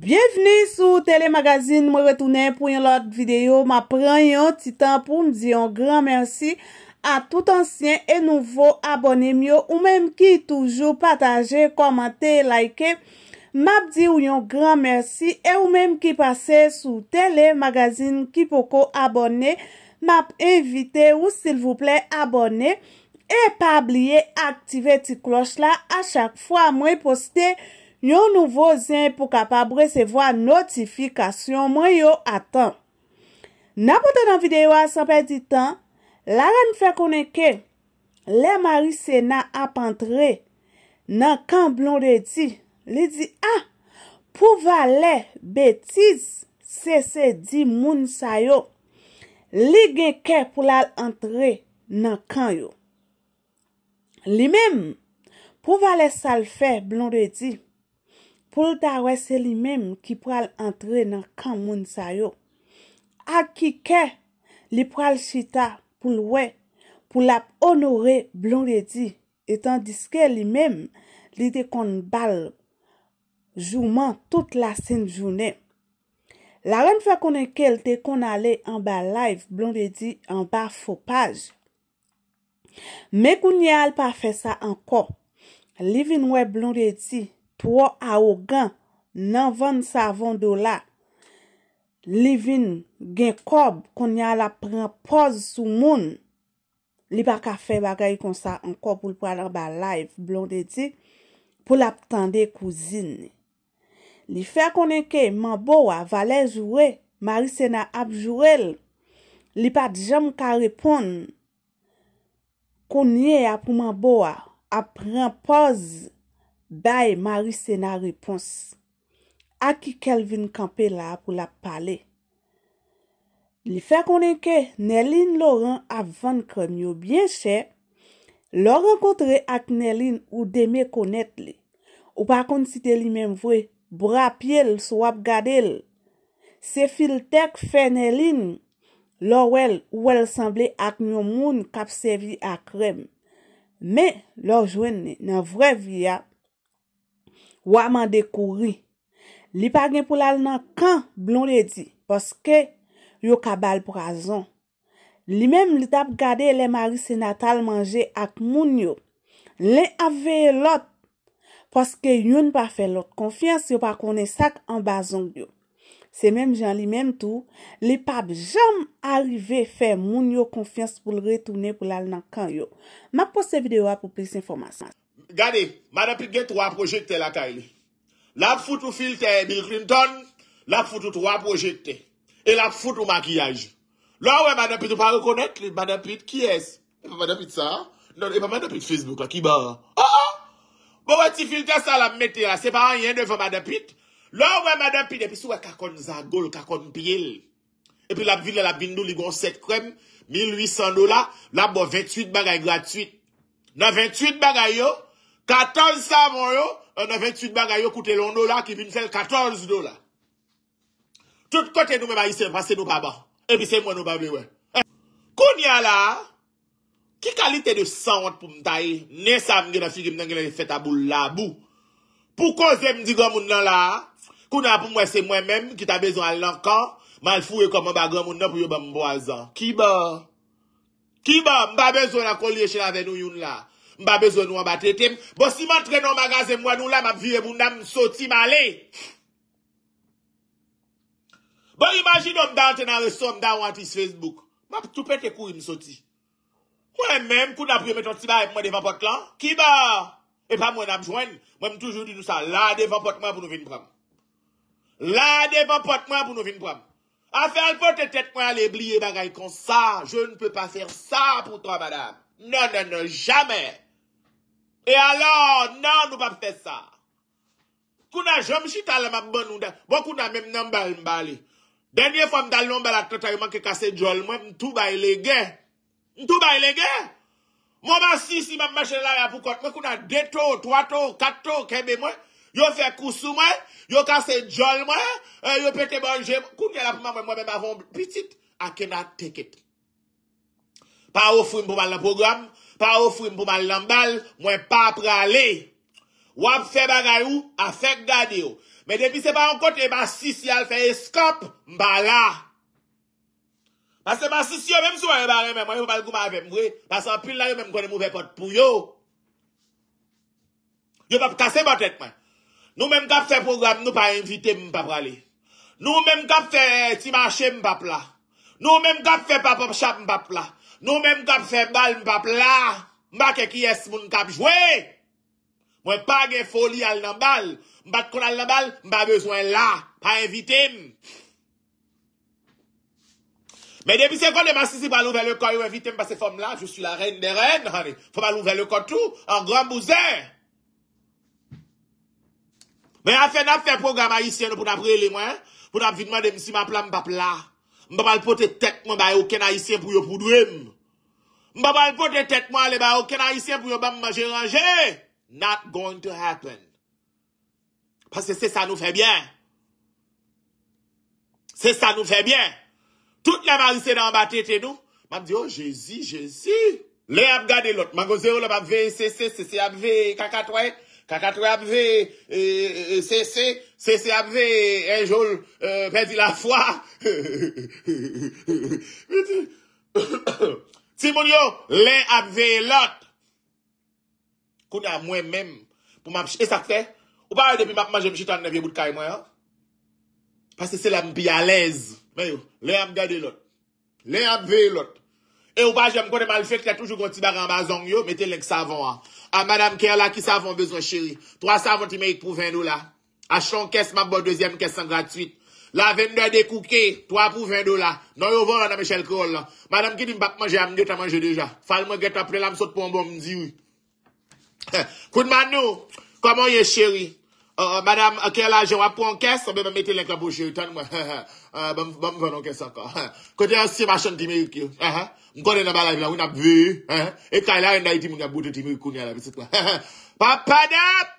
Bienveni sou telemagazin mwen retounen pou yon lot videyo. Ma pren yon titan pou mdi yon gran mersi a tout ansyen e nouvo abonem yo. Ou menm ki toujou pataje, komante, like. Map di yon gran mersi e ou menm ki pase sou telemagazin ki poko abonem. Map evite ou sil vouple abonem. E pa bliye aktive ti kloch la a chak fwa mwen poste. yon nouvo zin pou kapab resevo a notifikasyon mwen yo atan. Na pote dan videyo a sanpe di tan, la ren fè konen ke, le marise na ap antre, nan kan blon de di, li di, ah, pou valè betiz, se se di moun sayo, li gen ke pou lal antre nan kan yo. Li men, pou valè sal fè blon de di, pou l da wè se li mèm ki pral antre nan kan moun sayo. Aki ke li pral chita pou l wè, pou l ap onore Blondie di, etan diske li mèm li de kon bal jouman tout la sin jounè. La ren fè konen ke l de kon ale an ba live Blondie di an ba fopaj. Mè kou nye al pa fè sa anko, li vin wè Blondie di, Pwa a ogan nanvan savon do la, li vin gen kob kon ya la pren poz sou moun. Li pa ka fe bagay kon sa an kob pou l pou aler ba live, blon de ti, pou l ap tende kouzin. Li fe konen ke, man boa, vale jure, marise na ap jurel, li pa dijam ka repon konye ap pou man boa, ap pren poz sou moun. Baye, Mary Sena ripons. Aki Kelvin Kampe la ap ou la pale. Li fe konen ke, Neline Laurent ap van kren yo bie che, lo renkotre ak Neline ou deme konet li. Ou pa kon site li men vwe, bra pye l sou ap gade l. Se fil tek fe Neline, lo wel ou wel sanble ak myon moun kap se vi ak rem. Me, lo jwen ne, nan vwe vi ya, Ou a mande kouri. Li pa gen pou lal nan kan blon le di. Poske yo kabal pou kazon. Li menm li tap gade le mari senatal manje ak moun yo. Le aveye lot. Poske yon pa fe lot konfians yo pa kone sak an bazong yo. Se menm jan li menm tou. Li pa jom arrive fe moun yo konfians pou lal nan kan yo. Ma pose videyo a pou plis informasyon. Gade, madapit gen 3 projekte la kay li. La pfout ou filte Bill Clinton, la pfout ou 3 projekte, e la pfout ou makiyaj. Lo wè madapit ou pa rekonet, le madapit ki es? E pa madapit sa? E pa non, madapit Facebook ah, ah! Bon, la, ki ba? A-a! Bo wè ti filte sa la mette ya, se pa an yen deva madapit? Lo wè madapit epi sou wè kakon zagol, kakon pil. Epi la bil la la bindou ligon 7 krem, 1800 dola, la bo 28 bagay gratuit. Na 28 bagay yo, 15 sa moun yo, 98 bagay yo koute loun do la ki pi msel 14 do la. Tout kote nou me ba isen pase nou baba. Epi se mwen nou babi we. Koun ya la, ki kalite de 100 wot pou mtaye, ne sa mgena figi mten gena efeta bou labou. Pou kouze mdi gomoun nan la, koun ya pou mwese mwen men, ki ta bezon al lankan, man fwe komon ba gomoun nan pou yo bambwa zan. Ki ba, ki ba mba bezon akolye chen aven nou yon la. Mba bezon ou mba tetem. Bo si mwen trenon magaze mwen ou la, mwen viye moun dam soti male. Bo imagine mwen dante nan re son mwen da wanti se Facebook. Mwen toupe te kou yon soti. Mwen menm kou nan premeton si ba ep mwen devan pot lan. Ki ba? Epa mwen amjwen. Mwen mwen toujou di nou sa. La devan pot mwen pou nou vin pram. La devan pot mwen pou nou vin pram. Afe al pot etet mwen ale bliye bagay kon sa. Je npe paser sa pou ton madame. Non, non, non, jamen. E alo nan nou pa fe sa. Kou na jom chita la ma bon ou da. Bo kou na mem nan bal mbali. Denye fwa m dal nan bala trotay yo man ke kase jol mwen. Ntou bay le gen. Ntou bay le gen. Moman si si mwen mache la ya pou kot. Mwen kou na deto, troto, kato, kebe mwen. Yo fe kousou mwen. Yo kase jol mwen. Yo pete bon jem. Kou nye la pou mwen mwen mwen mwen avon. Pitit akena tekit. Pa ou fwi m bou bal la pougam mwen. Pa ou fwi m pou mal lambal, mwen pa prale. Wap fe bagay ou, a fe gade ou. Me depi se pa an kote, m asisi al fe eskap, m baga. Mase m asisi yo, mèm sou an yon bagay mèm, mwen yon bal gouman vèm gwe. Mase an pil la yon mèm gwen yon mouvekot pou yo. Yo pap kase m patet mwen. Nou mèm gap fe program, nou pa invite m pap rale. Nou mèm gap fe timache m pap la. Nou mèm gap fe pap opchap m pap la. Nou men m kap fèm bal m pap la, m bak e kyes moun kap jwè. Mwen pa gen foli al nan bal, m bak kon al nan bal, m bak bezwen la, pa evitem. Men depi se kon de masisi pa louvel le koy ou evitem pa se fòm la, je sou la reyn de reyn, fòm la louvel le koy tou, an gran bouzè. Men ap fè nan fè program a yisyen nou pou nap rile mwen, pou nap vidman de misi ma plan m pap la. Mbaba l pou te tek mwen ba yo kenayise pou yo poudwem. Mbaba l pou te tek mwen le ba yo kenayise pou yo bam maje raje. Not going to happen. Pas se se sa nou fe bien. Se sa nou fe bien. Tout la marise nan ba tete nou. Mbaba di yo, oh, jezi, jezi. Le ap gade lot. Mbaba di yo le ap ve se se se se se ap ve kaka toye. Kakatwe apve e, e se se, se se apve e joul, e, pedi la fwa. Ti moun yo, le apve e lot. Kou na mwen men, pou m apche esak fe, ou pa wè depi m apman jèm chitan nevye bout kay mwen yo. Pase se la m bi alèz, le apve e lot, le apve e lot. E ou pa jèm kote mal fèk lè toujou konti baran bazong yo, metè lèk savon a. A madame kè la ki savon bezon chèri. Troye savon ti mè yèk pou vèn do la. A chè ton kès mè bo deuxième kès san gratuite. La vèn dè de kou kè, troye pou vèn do la. Non yo vò an nan me chèl kòl la. Madame kè di mbap manjè amnè tè manjè deja. Fal mè gèt aprenè la msot pou mbon mzi wè. Kou d'man nou, kòman yè chèri. O, euh, madame, akè la, jè wap pou ankes, anbe me mette lèk la pou chèri, tan mwen. Anbe mwen ankes akon. Kote anse masyon ti me yuk yo. Mkode nan balay vla, mwen ap vè. E kè la, enda iti mwen yaboute ti me yuk koun yalap. Pa, pa, dap!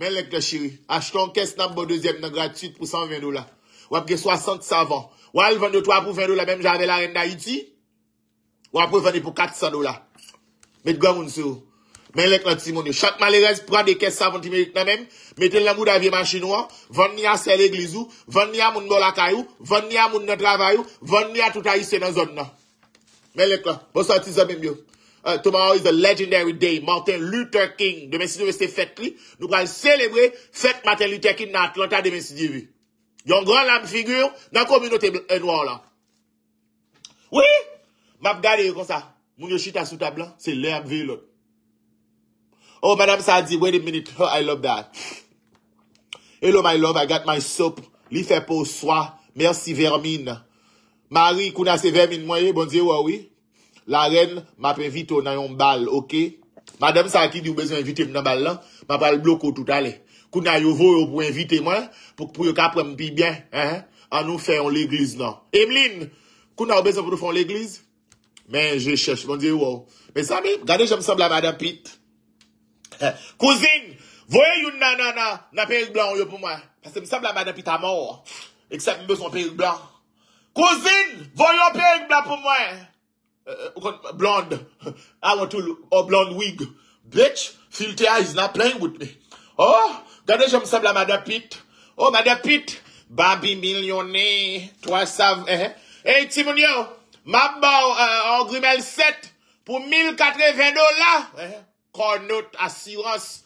Men lèk la chèri. Ache ton kes nanbo deuxième nan gratis pou 120 dola. Wap gen 60 savan. Wal vende 3 pou 20 dola, menm jave la enda iti. Wap vende pou 400 dola. Met gwa moun sou. Mè lèk nan ti moun yo. Chakman lèz pran de kes sa vantimerit nan men. Meten lèm ou da vieman chinois. Venn ni a sel eglizou. Venn ni a moun mou lakayou. Venn ni a moun netravayou. Venn ni a touta yise nan zon nan. Mè lèk la. Moun sa ti zon men myo. Tomorrow is a legendary day. Martin Luther King. Demen si nou veste fèk li. Nou gwa lèl selebrè. Fèk Martin Luther King nan 30 demen si 18. Yon gran lam figyou. Nan komino te nou an la. Oui. Mè ap gade yo kon sa. Moun yo chita sou tablan. Oh, madame sa di, wait a minute, oh, I love that. Hello my love, I got my soup. Li fe po swa, mersi vermin. Mari, kou na se vermin mwenye, eh, bon diye waw we? La ren, ma pe vitou nan yon bal, ok? Madame sa ki di ou bezon invite m nan bal lan, ma pal bloko tout ale. Kou na yo vou yo pou invite mwen, pou pou yo kap rempi byen, an nou fe yon l'eglize nan. Emeline, kou na ou bezon pou nou fon l'eglize? Men, je chèche, bon diye waw. Mè sa mi, gade jèm sembla madame Pitre. Kouzin, voye yon nanana na pe yon blan yon pou mwen. Kase mseble a mada pit a mor. Eksep mbe son pe yon blan. Kouzin, voye yon pe yon blan pou mwen. Blan. A wot ou blan wig. Bitch, filthy eyes na playing with me. Oh, gade jom seble a mada pit. Oh, mada pit. Babi milyonè. Troye sav. E ti moun yo, mabaw an euh, grimel set pou mil katre ven dola. E he. Cornote, Asirous,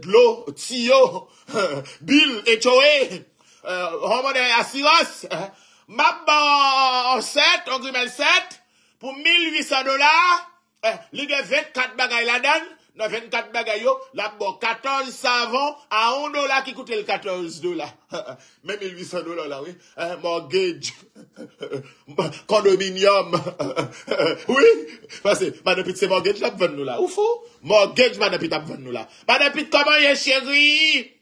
Glow, Tsyo, Bill, Echoway, Hormone, Asirous, eh. Mabba 17, Ogrimel 7, pou 1800 dolar, eh, lige 24 bagay ladan, 94 bagay yo, lak bo 14 savan, a 1 dola ki koute l 14 dola. Mèm il 800 dola, oui. Eh, mortgage. Kondominium. Oui. Fase, man apit se mortgage lak ven nou la. Oufou. Mortgage man apit ap ven nou la. Man apit koman ye chéri.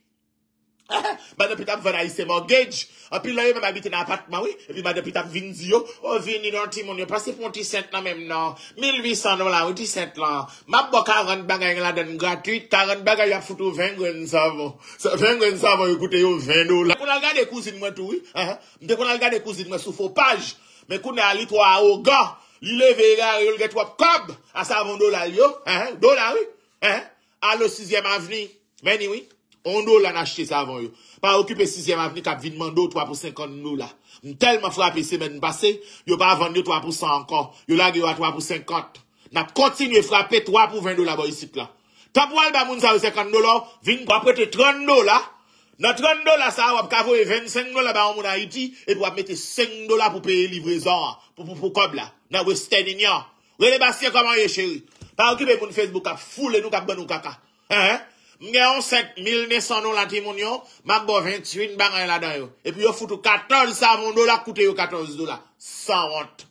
Ma depi tap veray se mortgage A pi lo yo me mabiti na apartman wè E pi ma depi tap vin ziyo O vin yon timon yo Pasif moun ti sent nan mem nan 1800 dola wè ti sent nan Ma boka ron baga yon la den gratuit Ta ron baga yon foutou 20 grens avon 20 grens avon yon koute yon 20 dola Mte kon al gade kouzin mwen tou wè Mte kon al gade kouzin mwen soufopaj Mte kon al li kwa o ga Li le vega e yon lget wap kob Asa moun dola yon Do la wè A lo 6e avni Meni wè On do la nan achete sa avon yo. Pa okipe 6e avni kap vin mando 3 pou 50 do la. Mwen telman frape semen mwen pase. Yo pa avon yo 3 pou 100 ankon. Yo la ge yo a 3 pou 50. Na kontinye frape 3 pou 20 do la bo yisit la. Tap wal ba moun sa yon 50 do la. Vin pa prete 30 do la. Na 30 do la sa wap kavoye 25 do la ba wap moun a iti. E wap mette 5 do la pou pere livre zan. Pou pou pou kob la. Na wè stè ninyan. Wè le basye kaman yon chéri. Pa okipe moun Facebook kap foule nou kap ban nou kaka. He he he. Mgen yon 7,900 do la ti moun yon, mak bo 28 bangay la dan yon. E pi yo foutou 14 sa moun do la, koute yon 14 do la. 100 ont.